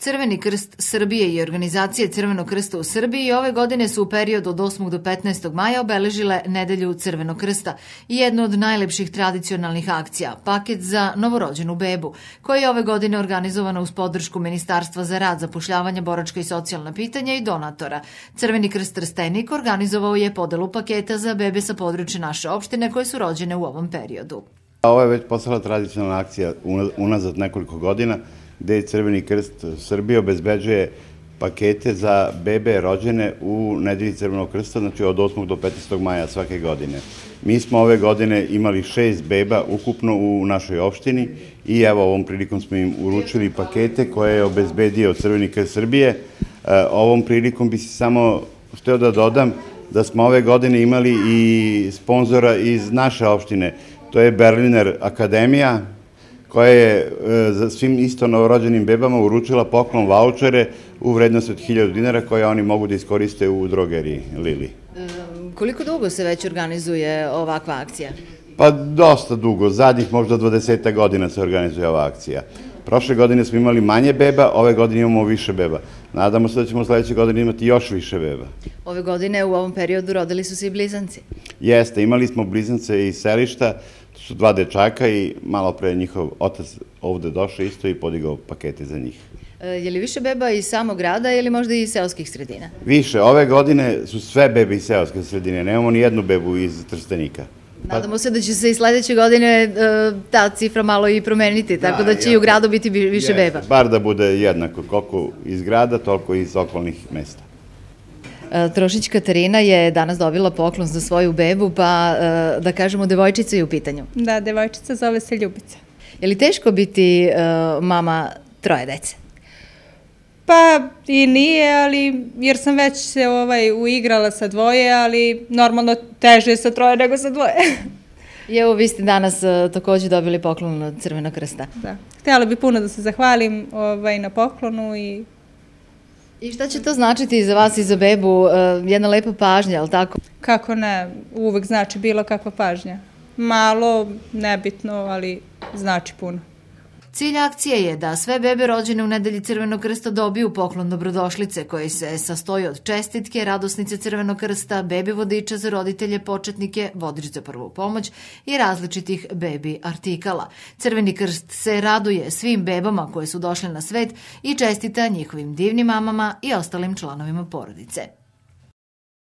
Crveni krst Srbije i organizacije Crvenog krsta u Srbiji ove godine su u periodu od 8. do 15. maja obeležile nedelju Crvenog krsta i jednu od najlepših tradicionalnih akcija, paket za novorođenu bebu, koja je ove godine organizovana uz podršku Ministarstva za rad, zapošljavanje, boračka i socijalna pitanja i donatora. Crveni krst Trstenik organizovao je podelu paketa za bebe sa područja naše opštine koje su rođene u ovom periodu. Ovo je već postala tradicionalna akcija unazad nekoliko godina, gde Crveni krst Srbije obezbeđuje pakete za bebe rođene u nedelji Crvenog krsta, znači od 8. do 15. maja svake godine. Mi smo ove godine imali šest beba ukupno u našoj opštini i evo ovom prilikom smo im uručili pakete koje je obezbedio Crveni krst Srbije. E, ovom prilikom bi se samo hteo da dodam da smo ove godine imali i sponzora iz naše opštine. To je Berliner Akademija, koja je e, za svim isto novorođenim bebama uručila poklon vouchere u vrednosti od 1000 dinara koje oni mogu da iskoriste u drogeriji Lili. koliko dugo se već organizuje ovakva akcija? Pa dosta dugo, zadnjih možda 20 godina se organizuje ova akcija. Prošle godine smo imali manje beba, ove godine imamo više beba. Nadamo se da ćemo sledeće godine imati još više beba. Ove godine u ovom periodu rodili su se i blizanci. Jeste, imali smo blizance iz selišta, to su dva dečaka i malo pre njihov otac ovde došao isto i podigao pakete za njih. E, je li više beba iz samog grada ili možda i iz seoskih sredina? Više, ove godine su sve bebe iz seoske sredine, nemamo ni jednu bebu iz Trstenika. Pa- Nadamo se da će se i sledeće godine e, ta cifra malo i promeniti, da, tako da, će i u gradu biti više beba. Bar da bude jednako, koliko iz grada, toliko iz okolnih mesta. E, Trošić Katarina je danas dobila poklon za svoju bebu, pa e, da kažemo devojčica je u pitanju. Da, devojčica zove se Ljubica. Je li teško biti e, mama troje dece? Pa i nije, ali, jer sam već se ovaj, uigrala sa dvoje, ali normalno teže je sa troje nego sa dvoje. I evo, vi ste danas takođe dobili poklon od Crvenog krsta. Da. Htjela bih puno da se zahvalim ovaj, na poklonu i I šta će to značiti za vas i za bebu? E, jedna lepa pažnja, ali tako? Kako ne, uvek znači bilo kakva pažnja. Malo, nebitno, ali znači puno. Cilj akcije je da sve bebe rođene u nedelji Crvenog krsta dobiju poklon dobrodošlice koji se sastoji od čestitke, radosnice Crvenog krsta, bebi vodiča za roditelje, početnike, vodič za prvu pomoć i različitih bebi artikala. Crveni krst se raduje svim bebama koje su došle na svet i čestita njihovim divnim mamama i ostalim članovima porodice.